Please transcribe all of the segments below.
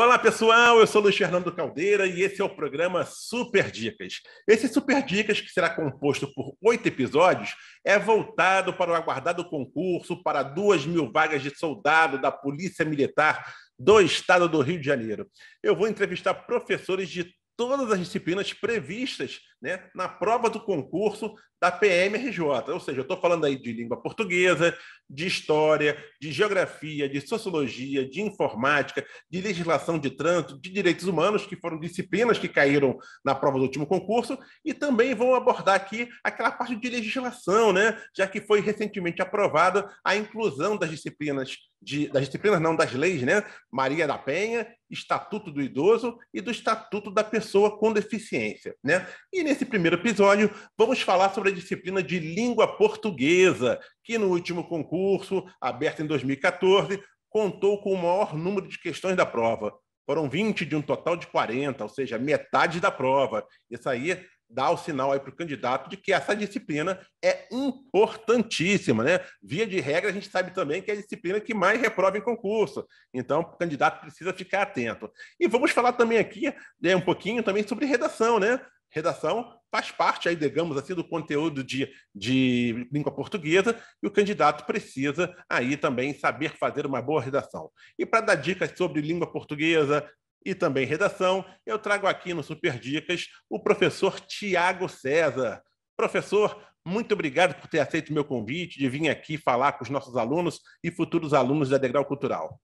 Olá pessoal, eu sou Luiz Fernando Caldeira e esse é o programa Super Dicas. Esse Super Dicas, que será composto por oito episódios, é voltado para o aguardado concurso para duas mil vagas de soldado da Polícia Militar do Estado do Rio de Janeiro. Eu vou entrevistar professores de todas as disciplinas previstas né, na prova do concurso da PMRJ. Ou seja, eu estou falando aí de língua portuguesa, de história, de geografia, de sociologia, de informática, de legislação de trânsito, de direitos humanos, que foram disciplinas que caíram na prova do último concurso, e também vão abordar aqui aquela parte de legislação, né, já que foi recentemente aprovada a inclusão das disciplinas de, das disciplinas, não das leis, né? Maria da Penha Estatuto do Idoso e do Estatuto da Pessoa com Deficiência. Né? E nesse primeiro episódio, vamos falar sobre a disciplina de língua portuguesa, que no último concurso, aberto em 2014, contou com o maior número de questões da prova. Foram 20 de um total de 40, ou seja, metade da prova. Isso aí dar o sinal aí para o candidato de que essa disciplina é importantíssima, né? Via de regra, a gente sabe também que é a disciplina que mais reprova em concurso. Então, o candidato precisa ficar atento. E vamos falar também aqui né, um pouquinho também sobre redação, né? Redação faz parte aí, digamos assim, do conteúdo de, de língua portuguesa e o candidato precisa aí também saber fazer uma boa redação. E para dar dicas sobre língua portuguesa, e também redação, eu trago aqui no Super Dicas o professor Tiago César. Professor, muito obrigado por ter aceito meu convite de vir aqui falar com os nossos alunos e futuros alunos da Degrau Cultural.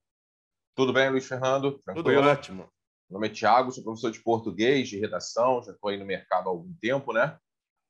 Tudo bem, Luiz Fernando? Tranquilo? Tudo ótimo. Meu nome é Tiago, sou professor de português, de redação, já estou aí no mercado há algum tempo, né?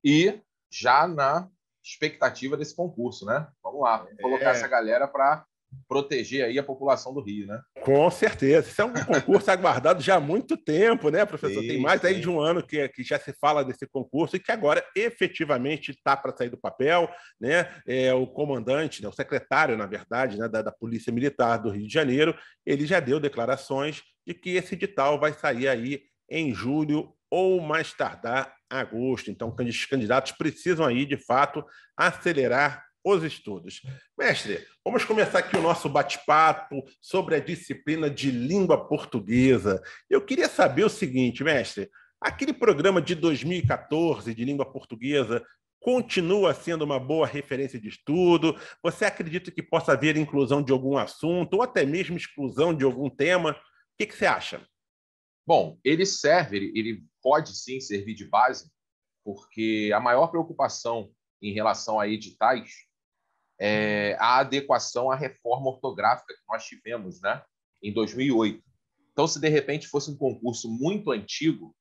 E já na expectativa desse concurso, né? Vamos lá, vamos colocar é... essa galera para proteger aí a população do Rio, né? Com certeza. Isso é um concurso aguardado já há muito tempo, né, professor? Sim, Tem mais sim. aí de um ano que, que já se fala desse concurso e que agora efetivamente está para sair do papel, né? É, o comandante, né, o secretário, na verdade, né, da, da Polícia Militar do Rio de Janeiro, ele já deu declarações de que esse edital vai sair aí em julho ou mais tardar agosto. Então, os candidatos precisam aí, de fato, acelerar os estudos. Mestre, vamos começar aqui o nosso bate-papo sobre a disciplina de língua portuguesa. Eu queria saber o seguinte, mestre: aquele programa de 2014 de língua portuguesa continua sendo uma boa referência de estudo? Você acredita que possa haver inclusão de algum assunto ou até mesmo exclusão de algum tema? O que, que você acha? Bom, ele serve, ele pode sim servir de base, porque a maior preocupação em relação a editais é, a adequação à reforma ortográfica que nós tivemos né, em 2008. Então, se de repente fosse um concurso muito antigo,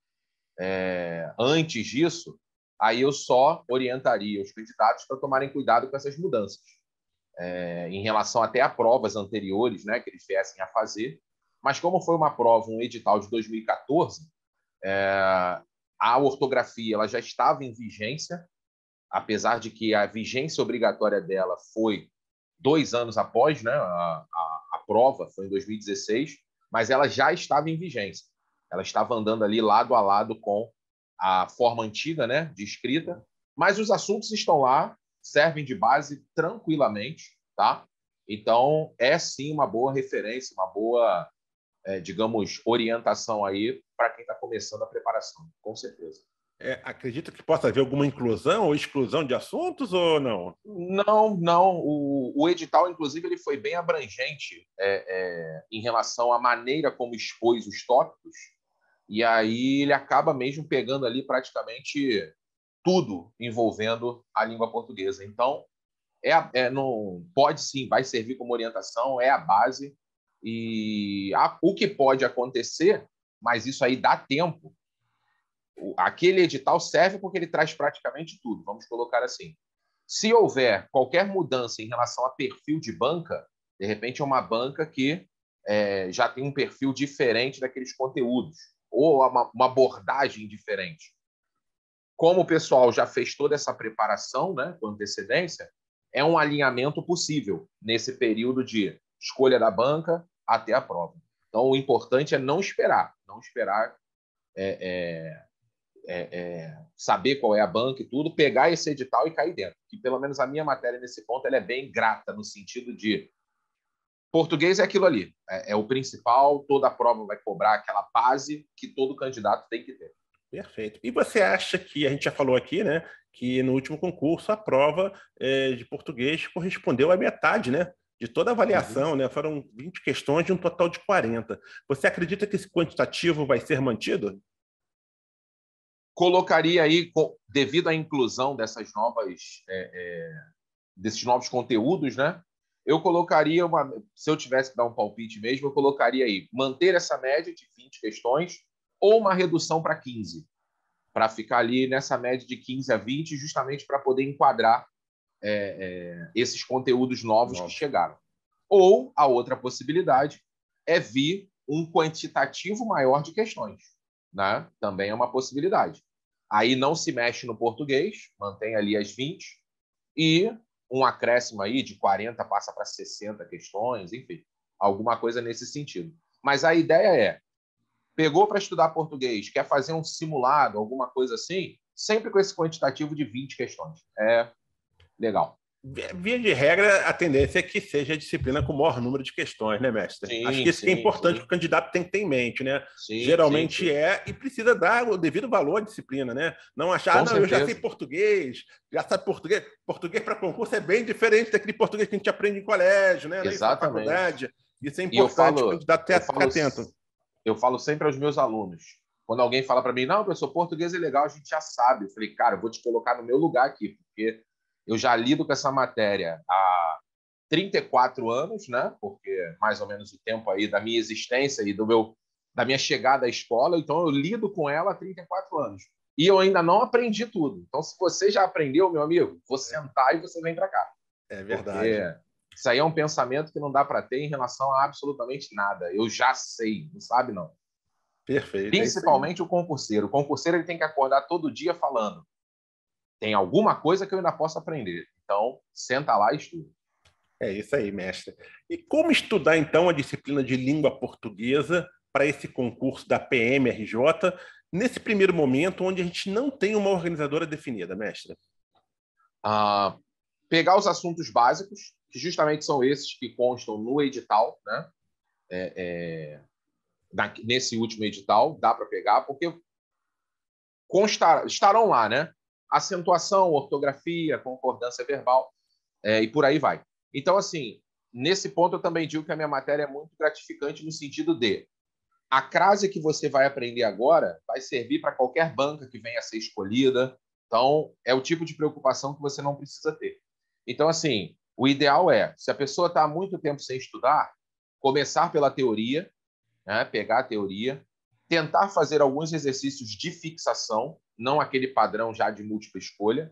é, antes disso, aí eu só orientaria os candidatos para tomarem cuidado com essas mudanças. É, em relação até a provas anteriores né, que eles viessem a fazer. Mas como foi uma prova, um edital de 2014, é, a ortografia ela já estava em vigência apesar de que a vigência obrigatória dela foi dois anos após né, a, a, a, prova, foi em 2016, mas ela já estava em vigência. Ela estava andando ali lado a lado com a forma antiga né, de escrita, mas os assuntos estão lá, servem de base tranquilamente, tá? Então, é sim uma boa referência, uma boa, é, digamos, orientação aí para quem está começando a preparação, com certeza é, acredita que possa haver alguma inclusão ou exclusão de assuntos ou não? Não, não. O, o edital, inclusive, ele foi bem abrangente é, é, em relação à maneira como expôs os tópicos. E aí ele acaba mesmo pegando ali praticamente tudo envolvendo a língua portuguesa. Então, é, é não pode sim, vai servir como orientação, é a base. E a, o que pode acontecer, mas isso aí dá tempo, aquele edital serve porque ele traz praticamente tudo, vamos colocar assim. Se houver qualquer mudança em relação a perfil de banca, de repente é uma banca que é, já tem um perfil diferente daqueles conteúdos, ou é uma, uma, abordagem diferente. Como o pessoal já fez toda essa preparação né, com antecedência, é um alinhamento possível nesse período de escolha da banca até a prova. Então, o importante é não esperar, não esperar é, é, é, é, saber qual é a banca e tudo, pegar esse edital e cair dentro. Que pelo menos a minha matéria nesse ponto ela é bem grata, no sentido de português é aquilo ali, é, é o principal, toda a prova vai cobrar aquela base que todo candidato tem que ter. Perfeito. E você acha que, a gente já falou aqui, né, que no último concurso a prova é, de português correspondeu à metade, né? de toda a avaliação, uhum. né? Foram 20 questões de um total de 40. Você acredita que esse quantitativo vai ser mantido? colocaria aí, devido à inclusão dessas novas, é, é, desses novos conteúdos, né? Eu colocaria uma, se eu tivesse que dar um palpite mesmo, eu colocaria aí manter essa média de 20 questões ou uma redução para 15, para ficar ali nessa média de 15 a 20, justamente para poder enquadrar é, é esses conteúdos novos Nossa. que chegaram. Ou a outra possibilidade é vir um quantitativo maior de questões né? Também é uma possibilidade. Aí não se mexe no português, mantém ali as 20 e um acréscimo aí de 40 passa para 60 questões, enfim, alguma coisa nesse sentido. Mas a ideia é, pegou para estudar português, quer fazer um simulado, alguma coisa assim, sempre com esse quantitativo de 20 questões. É legal via de regra, a tendência é que seja a disciplina com o maior número de questões, né, mestre? Sim, Acho que isso é sim, é importante sim. que o candidato tem que ter em mente, né? Geralmente é, e precisa dar o devido valor à disciplina, né? Não achar, ah, não, certeza. eu já sei português, já sabe português. Português para concurso é bem diferente daquele português que a gente aprende em colégio, né? É Exatamente. Na faculdade. Isso é importante, falo, o candidato ter, ficar atento. Eu falo sempre aos meus alunos, quando alguém fala para mim, não, professor, português é legal, a gente já sabe. Eu falei, cara, eu vou te colocar no meu lugar aqui, porque eu já lido com essa matéria há 34 anos, né? Porque mais ou menos o tempo aí da minha existência e do meu da minha chegada à escola, então eu lido com ela há 34 anos. E eu ainda não aprendi tudo. Então se você já aprendeu, meu amigo, vou é. sentar e você vem para cá. É verdade. Porque isso aí é um pensamento que não dá para ter em relação a absolutamente nada. Eu já sei, não sabe não. Perfeito. É Principalmente é o concurseiro. O concurseiro ele tem que acordar todo dia falando: tem alguma coisa que eu ainda posso aprender. Então, senta lá e estuda. É isso aí, mestre. E como estudar, então, a disciplina de língua portuguesa para esse concurso da PMRJ, nesse primeiro momento, onde a gente não tem uma organizadora definida, mestre? Ah, pegar os assuntos básicos, que justamente são esses que constam no edital, né? É, é, na, nesse último edital, dá para pegar, porque constar, estarão lá, né? acentuação, ortografia, concordância verbal é, e por aí vai. Então, assim, nesse ponto eu também digo que a minha matéria é muito gratificante no sentido de a crase que você vai aprender agora vai servir para qualquer banca que venha a ser escolhida. Então, é o tipo de preocupação que você não precisa ter. Então, assim, o ideal é, se a pessoa está há muito tempo sem estudar, começar pela teoria, né, pegar a teoria, tentar fazer alguns exercícios de fixação, não aquele padrão já de múltipla escolha,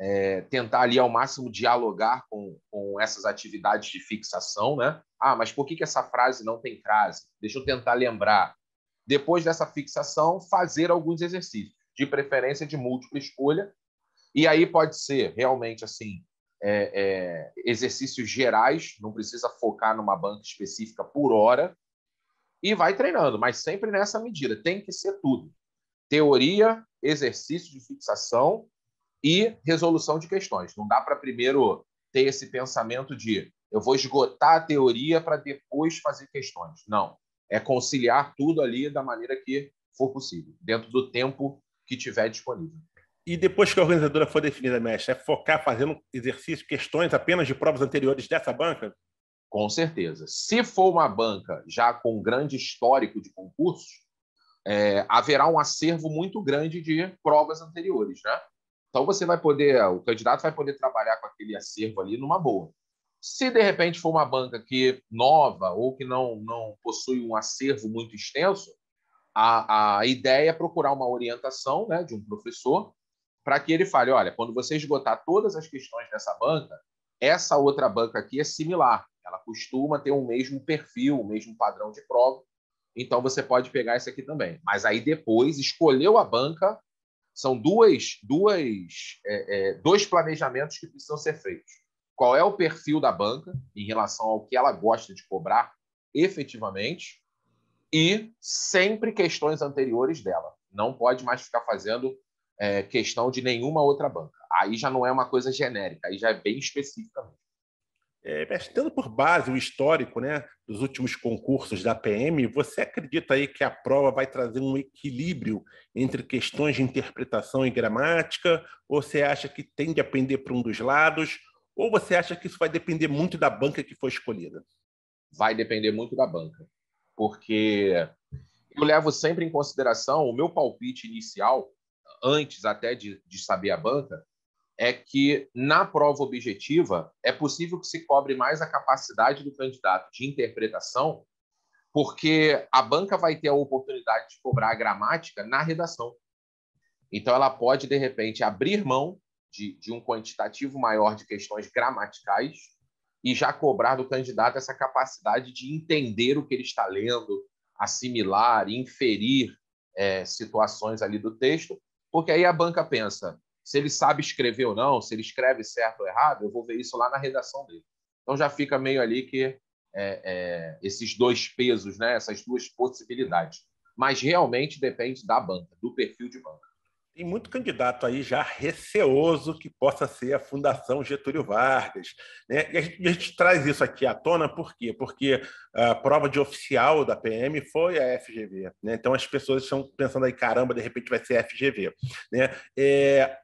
é, tentar ali ao máximo dialogar com, com essas atividades de fixação, né? Ah, mas por que, que essa frase não tem crase? Deixa eu tentar lembrar. Depois dessa fixação, fazer alguns exercícios, de preferência de múltipla escolha, e aí pode ser realmente assim é, é, exercícios gerais, não precisa focar numa banca específica por hora, e vai treinando, mas sempre nessa medida, tem que ser tudo. Teoria, exercício de fixação e resolução de questões. Não dá para primeiro ter esse pensamento de eu vou esgotar a teoria para depois fazer questões. Não. É conciliar tudo ali da maneira que for possível, dentro do tempo que tiver disponível. E depois que a organizadora for definida, mestre, é focar fazendo exercício questões apenas de provas anteriores dessa banca? Com certeza. Se for uma banca já com grande histórico de concursos, é, haverá um acervo muito grande de provas anteriores, né? Então você vai poder, o candidato vai poder trabalhar com aquele acervo ali numa boa. Se de repente for uma banca que nova ou que não não possui um acervo muito extenso, a, a ideia é procurar uma orientação, né, de um professor para que ele fale, olha, quando você esgotar todas as questões dessa banca, essa outra banca aqui é similar, ela costuma ter o mesmo perfil, o mesmo padrão de prova, então você pode pegar esse aqui também. Mas aí depois escolheu a banca, são duas, duas, é, é, dois planejamentos que precisam ser feitos. Qual é o perfil da banca em relação ao que ela gosta de cobrar efetivamente e sempre questões anteriores dela. Não pode mais ficar fazendo é, questão de nenhuma outra banca. Aí já não é uma coisa genérica, aí já é bem específica mesmo é, tendo por base o histórico né, dos últimos concursos da PM, você acredita aí que a prova vai trazer um equilíbrio entre questões de interpretação e gramática? Ou você acha que tende a aprender para um dos lados? Ou você acha que isso vai depender muito da banca que foi escolhida? Vai depender muito da banca, porque eu levo sempre em consideração o meu palpite inicial, antes até de, de saber a banca, é que na prova objetiva é possível que se cobre mais a capacidade do candidato de interpretação, porque a banca vai ter a oportunidade de cobrar a gramática na redação. Então, ela pode, de repente, abrir mão de, de um quantitativo maior de questões gramaticais e já cobrar do candidato essa capacidade de entender o que ele está lendo, assimilar, inferir é, situações ali do texto, porque aí a banca pensa: se ele sabe escrever ou não, se ele escreve certo ou errado, eu vou ver isso lá na redação dele. Então já fica meio ali que é, é, esses dois pesos, né? essas duas possibilidades. Mas realmente depende da banca, do perfil de banca. Tem muito candidato aí já receoso que possa ser a Fundação Getúlio Vargas. Né? E a gente, a gente traz isso aqui à tona por quê? Porque a prova de oficial da PM foi a FGV. Né? Então as pessoas estão pensando aí, caramba, de repente vai ser a FGV. Né? É,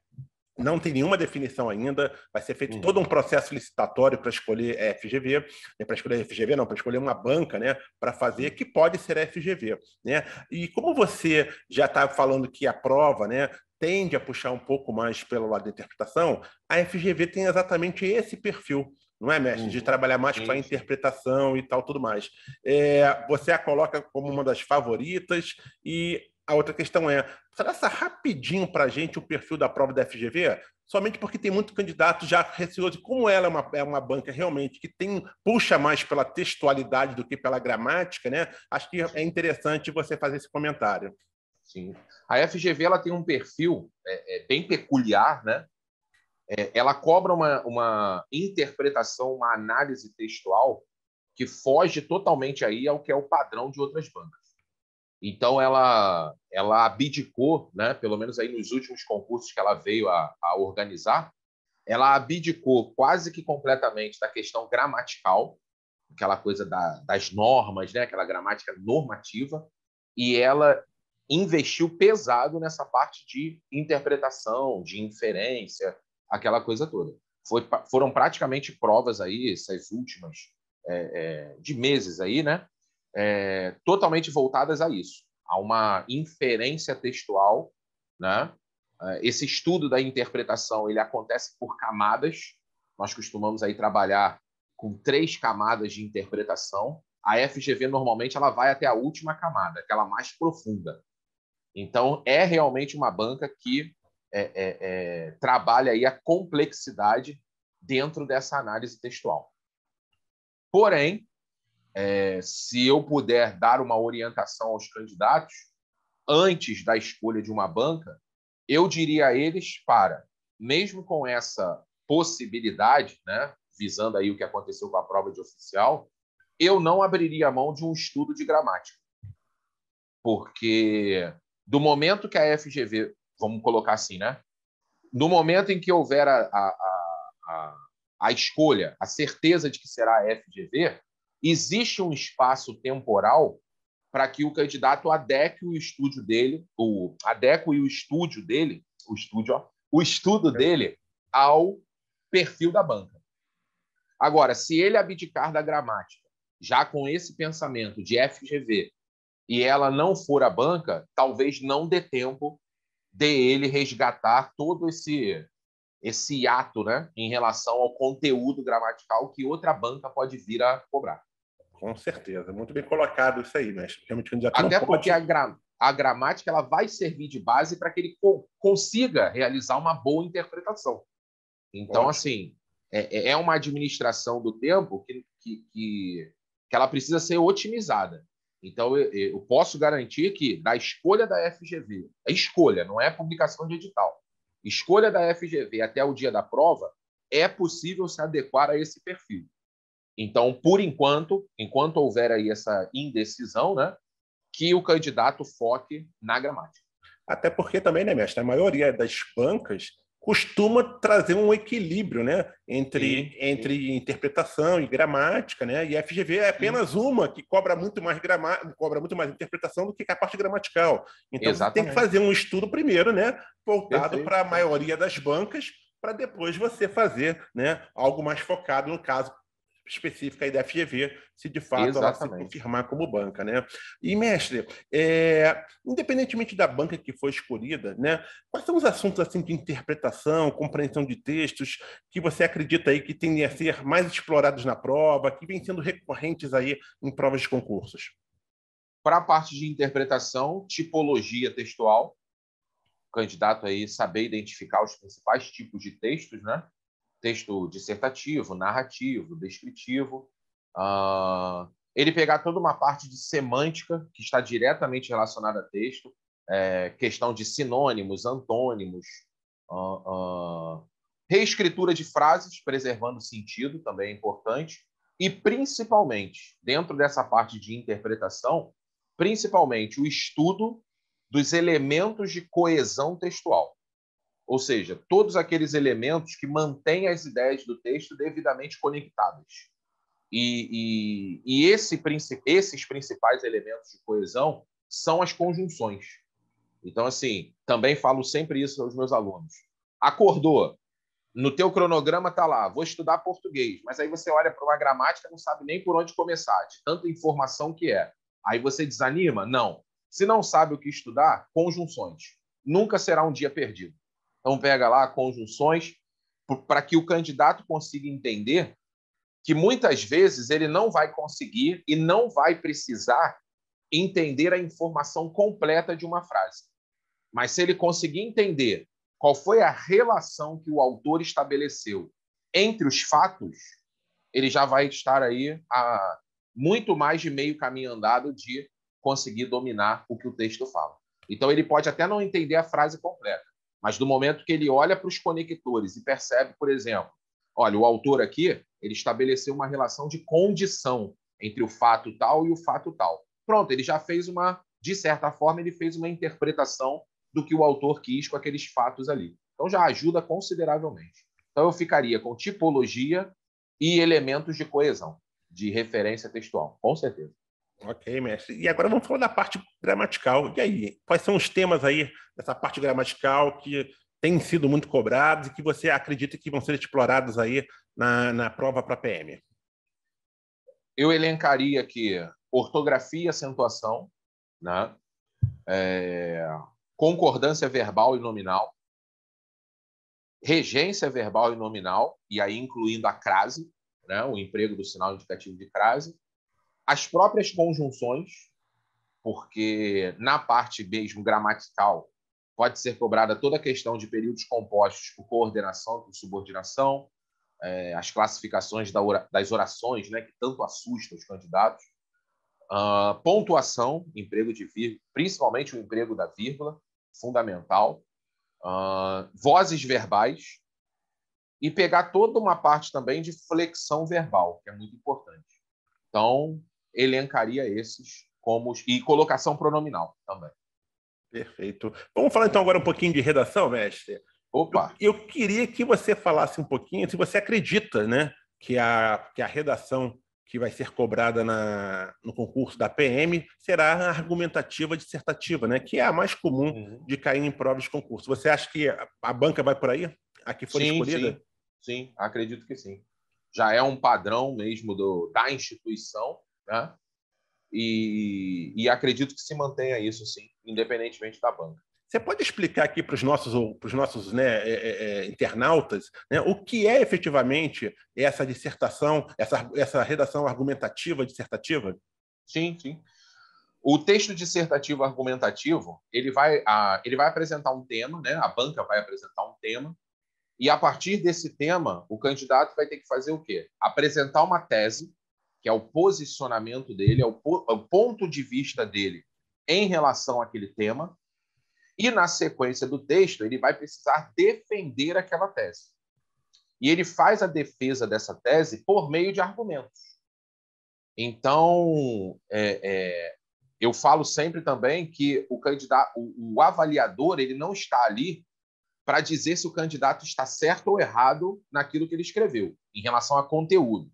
não tem nenhuma definição ainda, vai ser feito uhum. todo um processo licitatório para escolher a é, FGV, né, para escolher a FGV não, para escolher uma banca né, para fazer, uhum. que pode ser a FGV. Né? E como você já está falando que a prova né, tende a puxar um pouco mais pelo lado da interpretação, a FGV tem exatamente esse perfil não é, mestre? De uhum. trabalhar mais com a interpretação e tal, tudo mais. É, você a coloca como uma das favoritas e a outra questão é: traça rapidinho para a gente o perfil da prova da FGV? Somente porque tem muito candidato já receoso. Como ela é uma, é uma banca realmente que tem puxa mais pela textualidade do que pela gramática, né? Acho que é interessante você fazer esse comentário. Sim. A FGV ela tem um perfil é, é, bem peculiar, né? É, ela cobra uma, uma interpretação, uma análise textual que foge totalmente aí ao que é o padrão de outras bancas. Então ela ela abdicou, né, pelo menos aí nos últimos concursos que ela veio a, a organizar, ela abdicou quase que completamente da questão gramatical, aquela coisa da, das normas, né, aquela gramática normativa, e ela investiu pesado nessa parte de interpretação, de inferência, aquela coisa toda. Foi, foram praticamente provas aí, essas últimas, é, é, de meses aí, né? é, totalmente voltadas a isso, a uma inferência textual, né? É, esse estudo da interpretação ele acontece por camadas. Nós costumamos aí trabalhar com três camadas de interpretação. A FGV normalmente ela vai até a última camada, aquela mais profunda. Então é realmente uma banca que é, é, é trabalha aí a complexidade dentro dessa análise textual. Porém, é, se eu puder dar uma orientação aos candidatos antes da escolha de uma banca, eu diria a eles para, mesmo com essa possibilidade, né, visando aí o que aconteceu com a prova de oficial, eu não abriria a mão de um estudo de gramática. Porque do momento que a FGV, vamos colocar assim, né? No momento em que houver a, a, a, a escolha, a certeza de que será a FGV, existe um espaço temporal para que o candidato adeque o estúdio dele, o adeque o estúdio dele, o estúdio, ó, o estudo dele ao perfil da banca. Agora, se ele abdicar da gramática, já com esse pensamento de FGV, e ela não for a banca, talvez não dê tempo de ele resgatar todo esse esse ato, né, em relação ao conteúdo gramatical que outra banca pode vir a cobrar. Com certeza, muito bem colocado isso aí, mas realmente candidato Até não porque pode... a, gra... a gramática ela vai servir de base para que ele co consiga realizar uma boa interpretação. Então, Ótimo. assim, é, é, é, uma administração do tempo que, que, que, que ela precisa ser otimizada. Então, eu, eu, posso garantir que, da escolha da FGV, a escolha, não é publicação de edital, escolha da FGV até o dia da prova, é possível se adequar a esse perfil. Então, por enquanto, enquanto houver aí essa indecisão, né, que o candidato foque na gramática. Até porque também, né, mestre, a maioria das bancas costuma trazer um equilíbrio, né, entre, sim, entre sim. interpretação e gramática, né? E a FGV é apenas sim. uma que cobra muito mais grama, cobra muito mais interpretação do que a parte gramatical. Então Exatamente. você tem que fazer um estudo primeiro, né, voltado para a maioria das bancas, para depois você fazer, né, algo mais focado no caso específica aí da FGV, se de fato Exatamente. ela se confirmar como banca, né? E, mestre, é, independentemente da banca que for escolhida, né, quais são os assuntos assim de interpretação, compreensão de textos que você acredita aí que tendem a ser mais explorados na prova, que vêm sendo recorrentes aí em provas de concursos? Para a parte de interpretação, tipologia textual, o candidato aí saber identificar os principais tipos de textos, né? texto dissertativo, narrativo, descritivo. Uh, ele pegar toda uma parte de semântica que está diretamente relacionada a texto, é, questão de sinônimos, antônimos, uh, uh, reescritura de frases, preservando sentido, também é importante, e principalmente, dentro dessa parte de interpretação, principalmente o estudo dos elementos de coesão textual. Ou seja, todos aqueles elementos que mantêm as ideias do texto devidamente conectadas. E, e, e esse, esses principais elementos de coesão são as conjunções. Então, assim, também falo sempre isso aos meus alunos. Acordou, no teu cronograma está lá, vou estudar português, mas aí você olha para uma gramática não sabe nem por onde começar, de tanta informação que é. Aí você desanima? Não. Se não sabe o que estudar, conjunções. Nunca será um dia perdido. Então, pega lá conjunções para que o candidato consiga entender que muitas vezes ele não vai conseguir e não vai precisar entender a informação completa de uma frase. Mas se ele conseguir entender qual foi a relação que o autor estabeleceu entre os fatos, ele já vai estar aí a muito mais de meio caminho andado de conseguir dominar o que o texto fala. Então ele pode até não entender a frase completa, mas do momento que ele olha para os conectores e percebe, por exemplo, olha, o autor aqui, ele estabeleceu uma relação de condição entre o fato tal e o fato tal. Pronto, ele já fez uma, de certa forma, ele fez uma interpretação do que o autor quis com aqueles fatos ali. Então já ajuda consideravelmente. Então eu ficaria com tipologia e elementos de coesão, de referência textual, com certeza. Ok, mestre. E agora vamos falar da parte gramatical. E aí, quais são os temas aí dessa parte gramatical que têm sido muito cobrados e que você acredita que vão ser explorados aí na, na prova para PM? Eu elencaria aqui ortografia e acentuação, né? É... concordância verbal e nominal, regência verbal e nominal, e aí incluindo a crase, né? o emprego do sinal indicativo de crase, as próprias conjunções, porque na parte mesmo gramatical pode ser cobrada toda a questão de períodos compostos por coordenação, por subordinação, é, as classificações da das orações, né, que tanto assustam os candidatos, uh, pontuação, emprego de vírgula, principalmente o emprego da vírgula, fundamental, uh, vozes verbais, e pegar toda uma parte também de flexão verbal, que é muito importante. Então, elencaria esses como e colocação pronominal também. Perfeito. Vamos falar então agora um pouquinho de redação, mestre. Opa. Eu, eu queria que você falasse um pouquinho se você acredita, né, que a que a redação que vai ser cobrada na, no concurso da PM será a argumentativa dissertativa, né? que é a mais comum uhum. de cair em provas de concurso. Você acha que a, a banca vai por aí? A que for sim, escolhida? Sim. sim, acredito que sim. Já é um padrão mesmo do, da instituição né? E, e acredito que se mantenha isso, sim, independentemente da banca. Você pode explicar aqui para os nossos, pros nossos né, é, é, é, internautas né, o que é efetivamente essa dissertação, essa, essa redação argumentativa dissertativa? Sim, sim. O texto dissertativo argumentativo ele vai, a, ele vai apresentar um tema, né, a banca vai apresentar um tema, e a partir desse tema, o candidato vai ter que fazer o quê? Apresentar uma tese que é o posicionamento dele, é o, é o ponto de vista dele em relação àquele tema. E na sequência do texto, ele vai precisar defender aquela tese. E ele faz a defesa dessa tese por meio de argumentos. Então, é, é, eu falo sempre também que o candidato, o, o avaliador, ele não está ali para dizer se o candidato está certo ou errado naquilo que ele escreveu, em relação a conteúdo.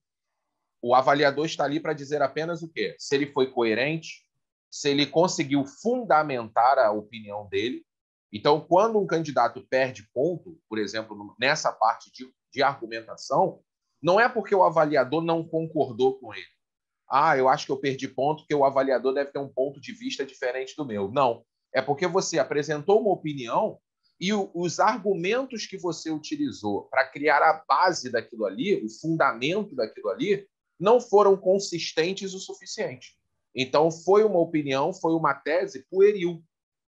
O avaliador está ali para dizer apenas o quê? Se ele foi coerente, se ele conseguiu fundamentar a opinião dele. Então, quando um candidato perde ponto, por exemplo, nessa parte de, de argumentação, não é porque o avaliador não concordou com ele. Ah, eu acho que eu perdi ponto porque o avaliador deve ter um ponto de vista diferente do meu. Não. É porque você apresentou uma opinião e os argumentos que você utilizou para criar a base daquilo ali, o fundamento daquilo ali, não foram consistentes o suficiente. Então, foi uma opinião, foi uma tese pueril.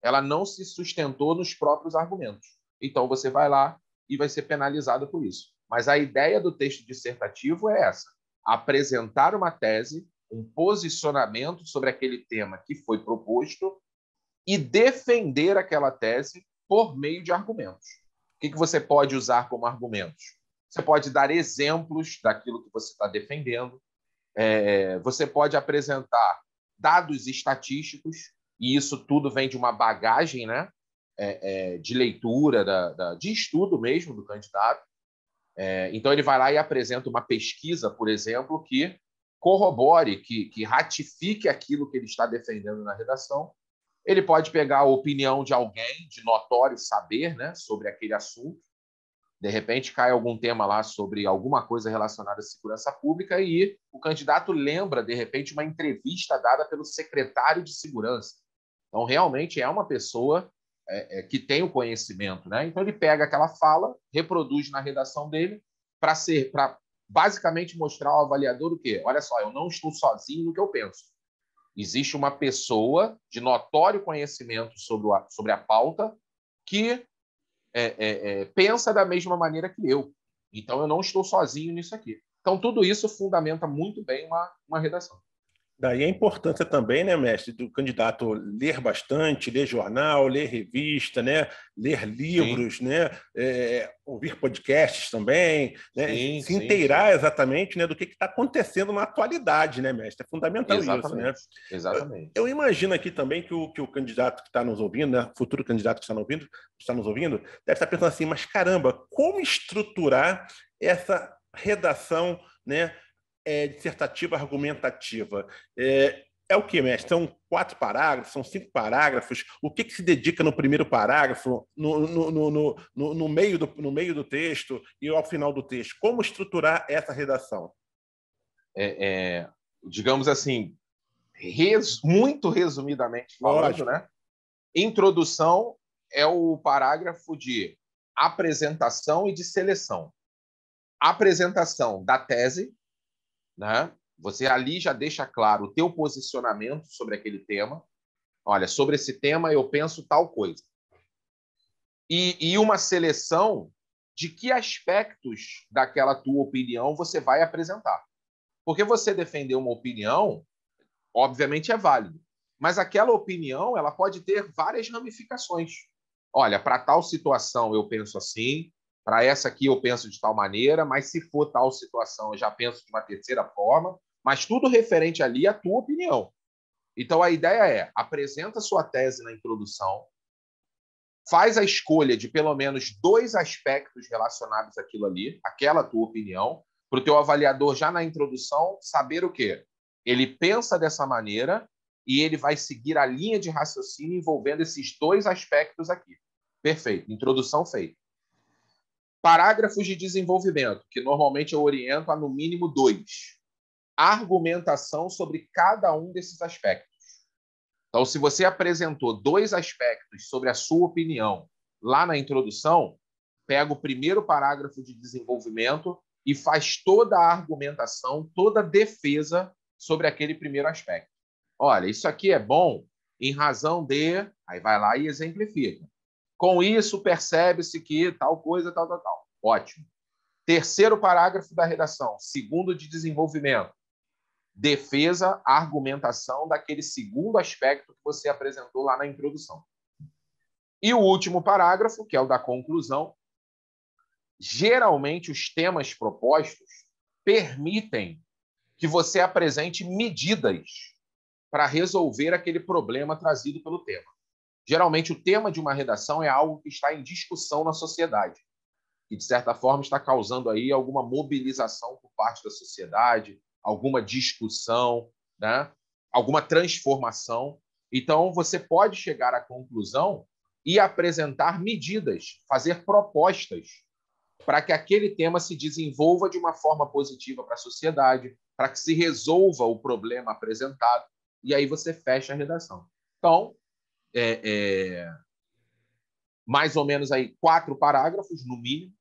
Ela não se sustentou nos próprios argumentos. Então, você vai lá e vai ser penalizado por isso. Mas a ideia do texto dissertativo é essa: apresentar uma tese, um posicionamento sobre aquele tema que foi proposto e defender aquela tese por meio de argumentos. O que, você pode usar como argumentos? você pode dar exemplos daquilo que você está defendendo, é, você pode apresentar dados estatísticos, e isso tudo vem de uma bagagem né, é, é, de leitura, da, da, de estudo mesmo do candidato. É, então, ele vai lá e apresenta uma pesquisa, por exemplo, que corrobore, que, que ratifique aquilo que ele está defendendo na redação. Ele pode pegar a opinião de alguém de notório saber né, sobre aquele assunto de repente cai algum tema lá sobre alguma coisa relacionada à segurança pública e o candidato lembra, de repente, uma entrevista dada pelo secretário de segurança. Então, realmente é uma pessoa é, é, que tem o conhecimento. Né? Então, ele pega aquela fala, reproduz na redação dele, para ser para basicamente mostrar ao avaliador o quê? Olha só, eu não estou sozinho no que eu penso. Existe uma pessoa de notório conhecimento sobre, a sobre a pauta que é, é, é, pensa da mesma maneira que eu. Então eu não estou sozinho nisso aqui. Então tudo isso fundamenta muito bem uma, uma redação. Daí a importância também, né, mestre, do candidato ler bastante, ler jornal, ler revista, né, ler livros, sim. né, é, ouvir podcasts também, né, sim, se inteirar exatamente né, do que está acontecendo na atualidade, né, mestre? É fundamental exatamente, isso, né? Exatamente. Eu, eu, imagino aqui também que o, que o candidato que está nos ouvindo, né, futuro candidato que está nos ouvindo, que está nos ouvindo, deve estar tá pensando assim, mas caramba, como estruturar essa redação, né? é, dissertativa argumentativa. É, é o que, mestre? São quatro parágrafos, são cinco parágrafos. O que, que se dedica no primeiro parágrafo, no, no, no, no, meio do, no meio do texto e ao final do texto? Como estruturar essa redação? É, é, digamos assim, res, muito resumidamente falando, Lógico. né? Introdução é o parágrafo de apresentação e de seleção. Apresentação da tese, né? Você ali já deixa claro o teu posicionamento sobre aquele tema. Olha, sobre esse tema eu penso tal coisa. E, e uma seleção de que aspectos daquela tua opinião você vai apresentar. Porque você defender uma opinião, obviamente é válido, mas aquela opinião ela pode ter várias ramificações. Olha, para tal situação eu penso assim, para essa aqui eu penso de tal maneira, mas se for tal situação eu já penso de uma terceira forma, mas tudo referente ali à tua opinião. Então a ideia é: apresenta sua tese na introdução, faz a escolha de pelo menos dois aspectos relacionados àquilo ali, aquela tua opinião, para o teu avaliador já na introdução saber o quê? Ele pensa dessa maneira e ele vai seguir a linha de raciocínio envolvendo esses dois aspectos aqui. Perfeito, introdução feita. Parágrafos de desenvolvimento, que normalmente eu oriento a no mínimo dois. Argumentação sobre cada um desses aspectos. Então, se você apresentou dois aspectos sobre a sua opinião lá na introdução, pega o primeiro parágrafo de desenvolvimento e faz toda a argumentação, toda a defesa sobre aquele primeiro aspecto. Olha, isso aqui é bom em razão de. Aí vai lá e exemplifica. Com isso, percebe-se que tal coisa, tal, tal, tal. Ótimo. Terceiro parágrafo da redação, segundo de desenvolvimento. Defesa, argumentação daquele segundo aspecto que você apresentou lá na introdução. E o último parágrafo, que é o da conclusão. Geralmente, os temas propostos permitem que você apresente medidas para resolver aquele problema trazido pelo tema. Geralmente, o tema de uma redação é algo que está em discussão na sociedade, que, de certa forma, está causando aí alguma mobilização por parte da sociedade, alguma discussão, né? alguma transformação. Então, você pode chegar à conclusão e apresentar medidas, fazer propostas para que aquele tema se desenvolva de uma forma positiva para a sociedade, para que se resolva o problema apresentado, e aí você fecha a redação. Então, é, é, mais ou menos aí quatro parágrafos, no mínimo,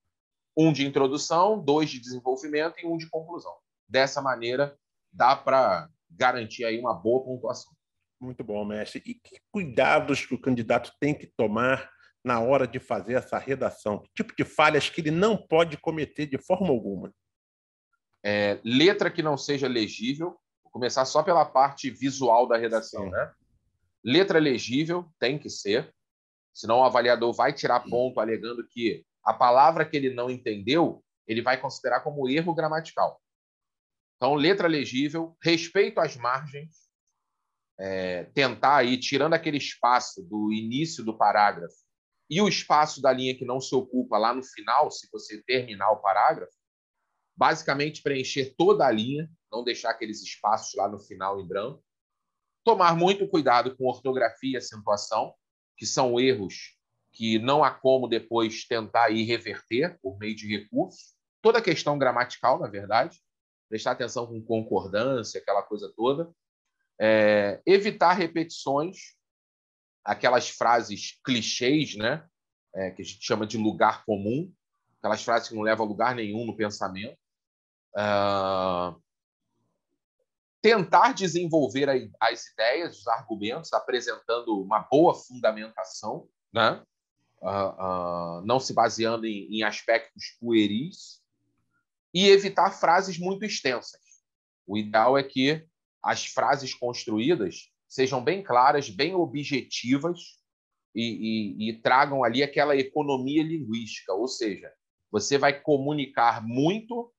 um de introdução, dois de desenvolvimento e um de conclusão. Dessa maneira, dá para garantir aí uma boa pontuação. Muito bom, mestre. E que cuidados que o candidato tem que tomar na hora de fazer essa redação? Que tipo de falhas que ele não pode cometer de forma alguma? É, letra que não seja legível. Vou começar só pela parte visual da redação, Sim. né? Letra legível, tem que ser, senão o avaliador vai tirar ponto alegando que a palavra que ele não entendeu, ele vai considerar como erro gramatical. Então, letra legível, respeito às margens, é, tentar ir tirando aquele espaço do início do parágrafo e o espaço da linha que não se ocupa lá no final, se você terminar o parágrafo, basicamente preencher toda a linha, não deixar aqueles espaços lá no final em branco. Tomar muito cuidado com ortografia e acentuação, que são erros que não há como depois tentar ir reverter por meio de recursos. Toda a questão gramatical, na verdade. Prestar atenção com concordância, aquela coisa toda. É, evitar repetições, aquelas frases clichês, né? É, que a gente chama de lugar comum, aquelas frases que não levam a lugar nenhum no pensamento. Uh, tentar desenvolver as ideias, os argumentos, apresentando uma boa fundamentação, né? Uh, uh, não se baseando em, em aspectos pueris, e evitar frases muito extensas. O ideal é que as frases construídas sejam bem claras, bem objetivas e, e, e, tragam ali aquela economia linguística, ou seja, você vai comunicar muito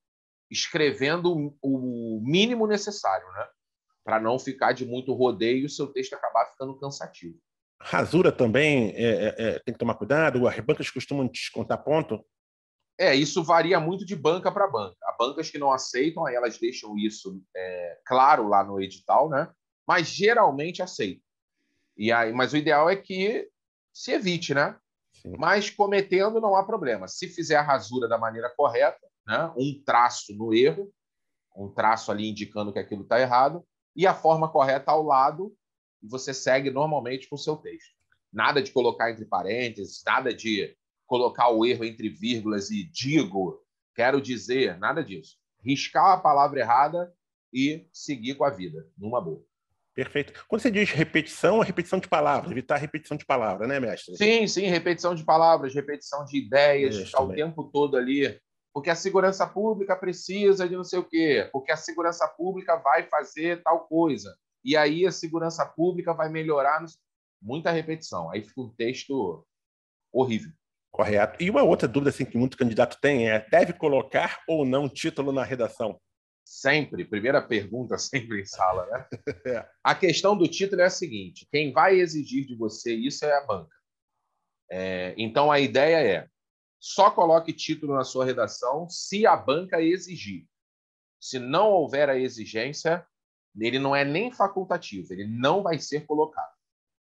escrevendo o mínimo necessário, né? Para não ficar de muito rodeio e o seu texto acabar ficando cansativo. Rasura também é, é, é, tem que tomar cuidado? As bancas costumam descontar ponto? É, isso varia muito de banca para banca. Há bancas que não aceitam, aí elas deixam isso é, claro lá no edital, né? Mas geralmente aceitam. E aí, mas o ideal é que se evite, né? Sim. Mas cometendo não há problema. Se fizer a rasura da maneira correta, né? um traço no erro, um traço ali indicando que aquilo está errado, e a forma correta ao lado, e você segue normalmente com o seu texto. Nada de colocar entre parênteses, nada de colocar o erro entre vírgulas e digo, quero dizer, nada disso. Riscar a palavra errada e seguir com a vida, numa boa. Perfeito. Quando você diz repetição, é repetição de palavras, evitar repetição de palavra, né, mestre? Sim, sim, repetição de palavras, repetição de ideias, ficar o né? tempo todo ali porque a segurança pública precisa de não sei o quê, porque a segurança pública vai fazer tal coisa. E aí a segurança pública vai melhorar. No... Muita repetição. Aí fica um texto horrível. Correto. E uma outra dúvida assim, que muito candidato tem é: deve colocar ou não título na redação? Sempre, primeira pergunta sempre em sala, né? é. A questão do título é a seguinte: quem vai exigir de você isso é a banca. É, então a ideia é: só coloque título na sua redação se a banca exigir. Se não houver a exigência, ele não é nem facultativo, ele não vai ser colocado.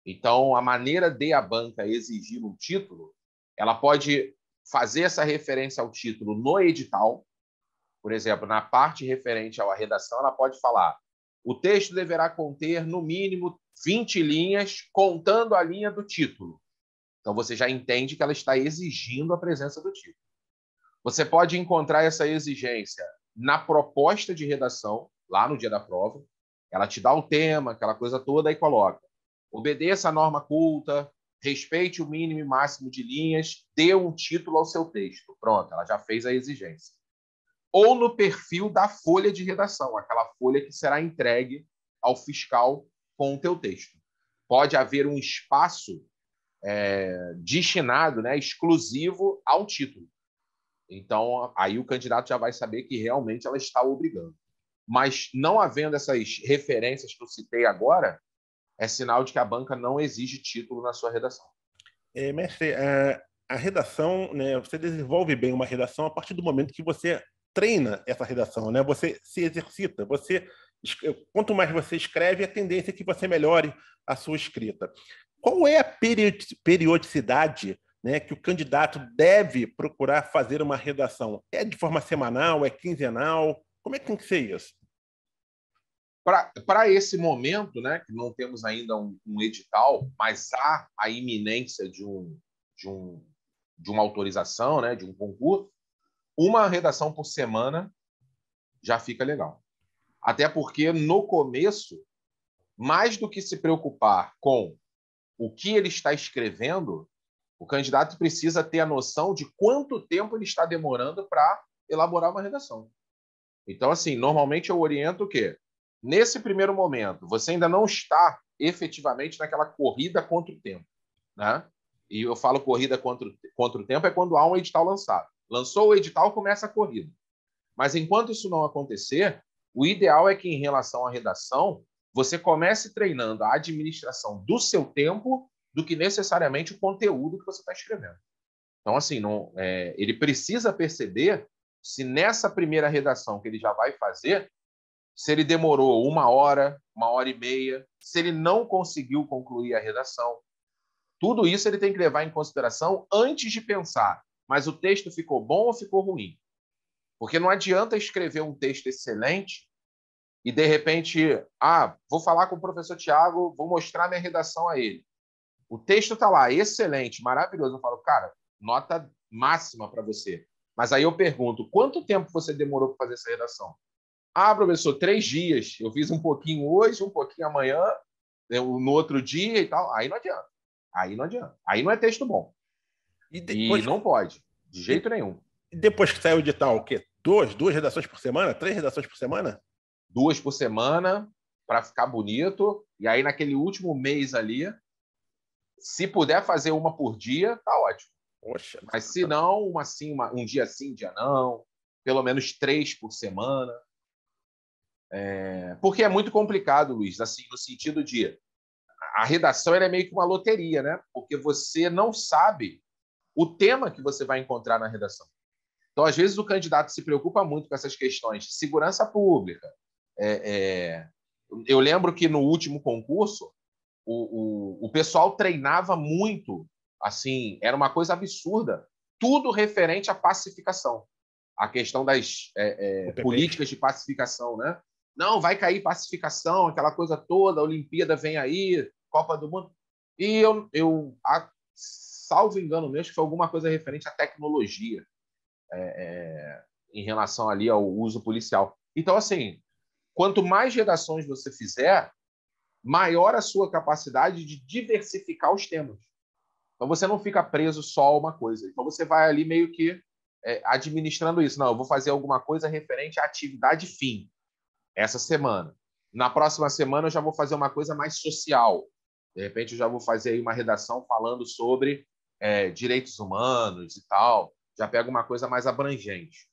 Então, a maneira de a banca exigir um título, ela pode fazer essa referência ao título no edital, por exemplo, na parte referente à redação, ela pode falar: o texto deverá conter, no mínimo, 20 linhas, contando a linha do título. Então você já entende que ela está exigindo a presença do título. Você pode encontrar essa exigência na proposta de redação, lá no dia da prova. Ela te dá um tema, aquela coisa toda, e coloca. Obedeça a norma culta, respeite o mínimo e máximo de linhas, dê um título ao seu texto. Pronto, ela já fez a exigência. Ou no perfil da folha de redação, aquela folha que será entregue ao fiscal com o teu texto. Pode haver um espaço é, destinado, né, exclusivo ao título. Então, aí o candidato já vai saber que realmente ela está obrigando. Mas não havendo essas referências que eu citei agora, é sinal de que a banca não exige título na sua redação. É, mestre, a, é, a redação, né, você desenvolve bem uma redação a partir do momento que você treina essa redação, né? Você se exercita, você quanto mais você escreve, a tendência é que você melhore a sua escrita. Qual é a periodicidade né, que o candidato deve procurar fazer uma redação? É de forma semanal? É quinzenal? Como é que tem que ser isso? Para esse momento, né, que não temos ainda um, um edital, mas há a iminência de, um, de, um, de uma autorização, né, de um concurso, uma redação por semana já fica legal. Até porque, no começo, mais do que se preocupar com o que ele está escrevendo, o candidato precisa ter a noção de quanto tempo ele está demorando para elaborar uma redação. Então, assim, normalmente eu oriento o quê? Nesse primeiro momento, você ainda não está efetivamente naquela corrida contra o tempo, né? E eu falo corrida contra, contra o tempo é quando há um edital lançado. Lançou o edital, começa a corrida. Mas enquanto isso não acontecer, o ideal é que, em relação à redação, você comece treinando a administração do seu tempo do que necessariamente o conteúdo que você está escrevendo. Então, assim, não, é, ele precisa perceber se nessa primeira redação que ele já vai fazer, se ele demorou uma hora, uma hora e meia, se ele não conseguiu concluir a redação. Tudo isso ele tem que levar em consideração antes de pensar, mas o texto ficou bom ou ficou ruim? Porque não adianta escrever um texto excelente e de repente, ah, vou falar com o professor Tiago, vou mostrar minha redação a ele. O texto está lá, excelente, maravilhoso. Eu falo, cara, nota máxima para você. Mas aí eu pergunto, quanto tempo você demorou para fazer essa redação? Ah, professor, três dias. Eu fiz um pouquinho hoje, um pouquinho amanhã, né, no outro dia e tal. Aí não adianta. Aí não adianta. Aí não é texto bom. E, depois... e não pode, de jeito nenhum. E depois que saiu o edital o quê? Duas, duas redações por semana? Três redações por semana? duas por semana para ficar bonito. E aí, naquele último mês ali, se puder fazer uma por dia, tá ótimo. Poxa, Mas tá se não, uma sim, uma, um dia sim, um dia não. Pelo menos três por semana. É... Porque é muito complicado, Luiz, assim, no sentido de a redação é meio que uma loteria, né? Porque você não sabe o tema que você vai encontrar na redação. Então, às vezes, o candidato se preocupa muito com essas questões de segurança pública, é, é, eu lembro que no último concurso, o, o, o pessoal treinava muito, assim, era uma coisa absurda, tudo referente à pacificação, a questão das é, é, políticas de pacificação, né? Não, vai cair pacificação, aquela coisa toda, a Olimpíada vem aí, Copa do Mundo. E eu, eu a, salvo engano mesmo, que foi alguma coisa referente à tecnologia é, é, em relação ali ao uso policial. Então, assim, Quanto mais gerações você fizer, maior a sua capacidade de diversificar os temas. Então você não fica preso só a uma coisa. Então você vai ali meio que é, administrando isso. Não, eu vou fazer alguma coisa referente à atividade fim essa semana. Na próxima semana eu já vou fazer uma coisa mais social. De repente eu já vou fazer aí uma redação falando sobre é, direitos humanos e tal. Já pega uma coisa mais abrangente.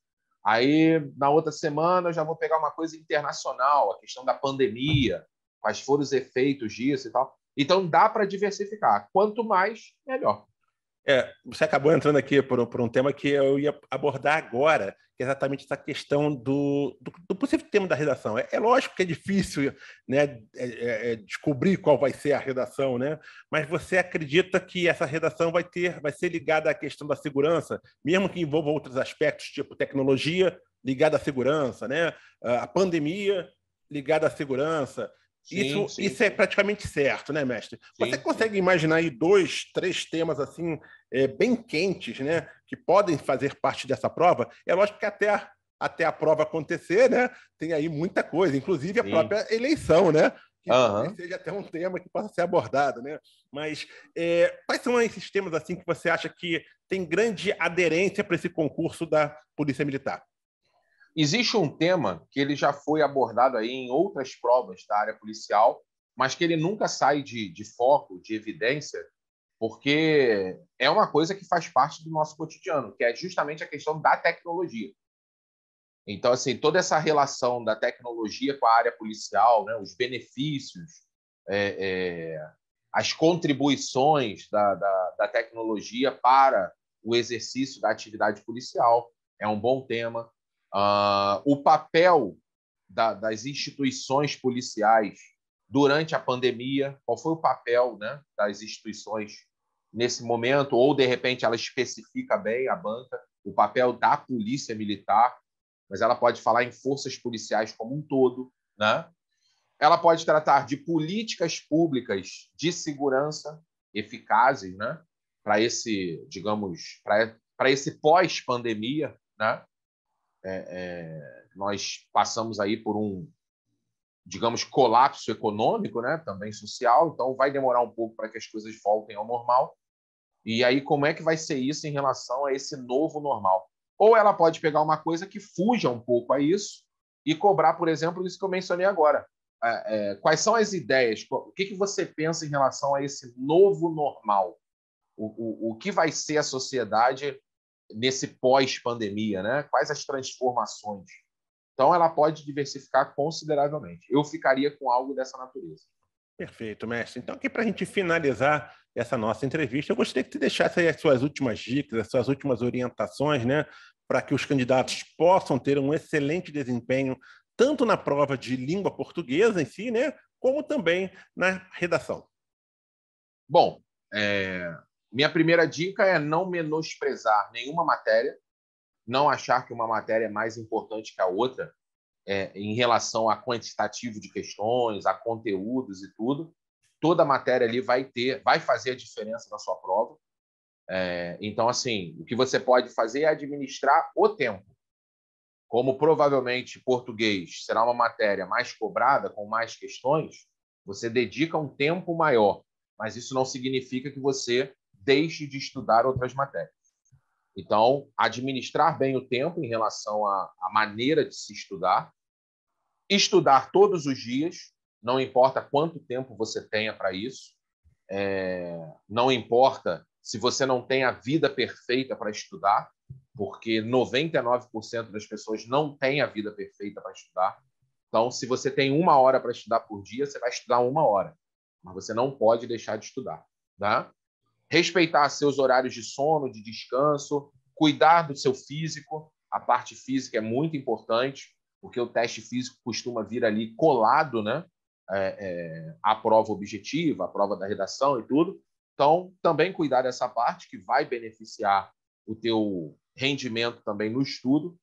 Aí, na outra semana, eu já vou pegar uma coisa internacional, a questão da pandemia, quais foram os efeitos disso e tal. Então, dá para diversificar. Quanto mais, melhor. É, você acabou entrando aqui por, por, um tema que eu ia abordar agora, que é exatamente essa questão do, do, do possível tema da redação. É, é, lógico que é difícil né, é, é, é, descobrir qual vai ser a redação, né? mas você acredita que essa redação vai ter, vai ser ligada à questão da segurança, mesmo que envolva outros aspectos, tipo tecnologia ligada à segurança, né? a pandemia ligada à segurança, Sim, isso, sim, isso é praticamente certo, né, mestre? Você consegue imaginar aí dois, três temas assim é, bem quentes, né, que podem fazer parte dessa prova? É lógico que até a, até a prova acontecer, né, tem aí muita coisa, inclusive a própria eleição, né? Que uhum. seja até um tema que possa ser abordado, né? Mas é, quais são esses temas assim que você acha que tem grande aderência para esse concurso da Polícia Militar? Existe um tema que ele já foi abordado aí em outras provas da área policial, mas que ele nunca sai de, de foco, de evidência, porque é uma coisa que faz parte do nosso cotidiano, que é justamente a questão da tecnologia. Então, assim, toda essa relação da tecnologia com a área policial, né, os benefícios, é, é, as contribuições da, da, da, tecnologia para o exercício da atividade policial é um bom tema. Uh, o papel da, das instituições policiais durante a pandemia, qual foi o papel né, das instituições nesse momento, ou de repente ela especifica bem a banca, o papel da polícia militar, mas ela pode falar em forças policiais como um todo, né? Ela pode tratar de políticas públicas de segurança eficazes, né? Para esse, digamos, para esse pós-pandemia, né? É, é, nós passamos aí por um, digamos, colapso econômico, né? também social, então vai demorar um pouco para que as coisas voltem ao normal. E aí, como é que vai ser isso em relação a esse novo normal? Ou ela pode pegar uma coisa que fuja um pouco a isso e cobrar, por exemplo, isso que eu mencionei agora. É, é, quais são as ideias? O que, que você pensa em relação a esse novo normal? O, o, o que vai ser a sociedade nesse pós-pandemia, né? Quais as transformações? Então, ela pode diversificar consideravelmente. Eu ficaria com algo dessa natureza. Perfeito, mestre. Então, aqui para a gente finalizar essa nossa entrevista, eu gostaria que você deixasse aí as suas últimas dicas, as suas últimas orientações, né, para que os candidatos possam ter um excelente desempenho, tanto na prova de língua portuguesa em si, né, como também na redação. Bom, é, minha primeira dica é não menosprezar nenhuma matéria, não achar que uma matéria é mais importante que a outra é, em relação a quantitativo de questões, a conteúdos e tudo. Toda matéria ali vai ter, vai fazer a diferença na sua prova. É, então, assim, o que você pode fazer é administrar o tempo. Como provavelmente português será uma matéria mais cobrada, com mais questões, você dedica um tempo maior, mas isso não significa que você deixe de estudar outras matérias. Então, administrar bem o tempo em relação à, à maneira de se estudar, estudar todos os dias, não importa quanto tempo você tenha para isso, é, não importa se você não tem a vida perfeita para estudar, porque 99% das pessoas não têm a vida perfeita para estudar. Então, se você tem uma hora para estudar por dia, você vai estudar uma hora, mas você não pode deixar de estudar. Tá? respeitar seus horários de sono, de descanso, cuidar do seu físico. A parte física é muito importante, porque o teste físico costuma vir ali colado, né? É, é, a prova objetiva, a prova da redação e tudo. Então, também cuidar dessa parte que vai beneficiar o teu rendimento também no estudo.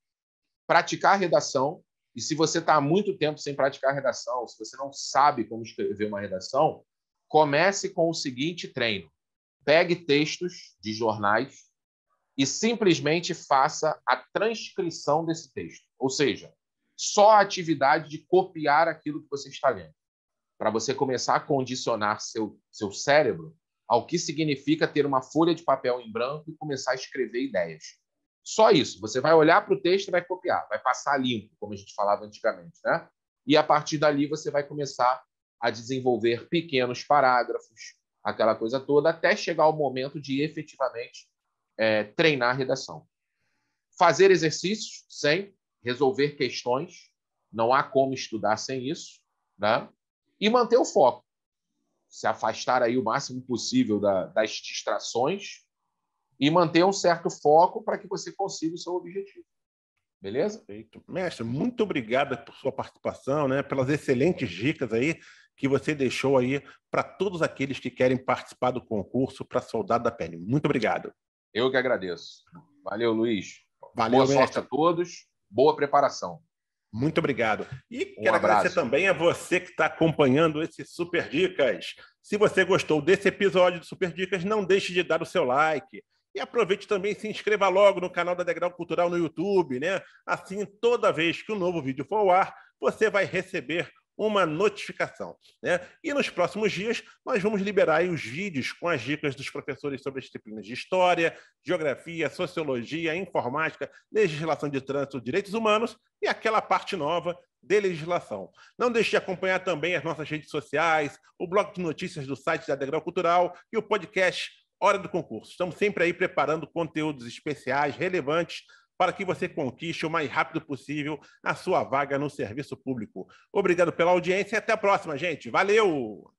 Praticar redação. E se você está há muito tempo sem praticar redação, se você não sabe como escrever uma redação, comece com o seguinte treino pegue textos de jornais e simplesmente faça a transcrição desse texto. Ou seja, só a atividade de copiar aquilo que você está lendo. Para você começar a condicionar seu, seu cérebro ao que significa ter uma folha de papel em branco e começar a escrever ideias. Só isso. Você vai olhar para o texto e vai copiar, vai passar limpo, como a gente falava antigamente, né? E a partir dali você vai começar a desenvolver pequenos parágrafos, aquela coisa toda, até chegar o momento de efetivamente é, treinar a redação. Fazer exercícios, sem resolver questões, não há como estudar sem isso, né? e manter o foco. Se afastar aí o máximo possível da, das distrações e manter um certo foco para que você consiga o seu objetivo. Beleza? Perfeito. Mestre, muito obrigado por sua participação, né? pelas excelentes dicas aí que você deixou aí para todos aqueles que querem participar do concurso para Soldado da Pele. Muito obrigado. Eu que agradeço. Valeu, Luiz. Valeu, Boa mestre. sorte a todos. Boa preparação. Muito obrigado. E um quero abraço. agradecer também a você que está acompanhando esse Super Dicas. Se você gostou desse episódio do Super Dicas, não deixe de dar o seu like. E aproveite também e se inscreva logo no canal da Degrau Cultural no YouTube, né? Assim, toda vez que um novo vídeo for ao ar, você vai receber uma notificação. Né? E nos próximos dias, nós vamos liberar os vídeos com as dicas dos professores sobre as disciplinas de História, Geografia, Sociologia, Informática, Legislação de Trânsito, Direitos Humanos e aquela parte nova de legislação. Não deixe de acompanhar também as nossas redes sociais, o blog de notícias do site da Degrau Cultural e o podcast Hora do Concurso. Estamos sempre aí preparando conteúdos especiais, relevantes para que você conquiste o mais rápido possível a sua vaga no serviço público. Obrigado pela audiência e até a próxima, gente. Valeu!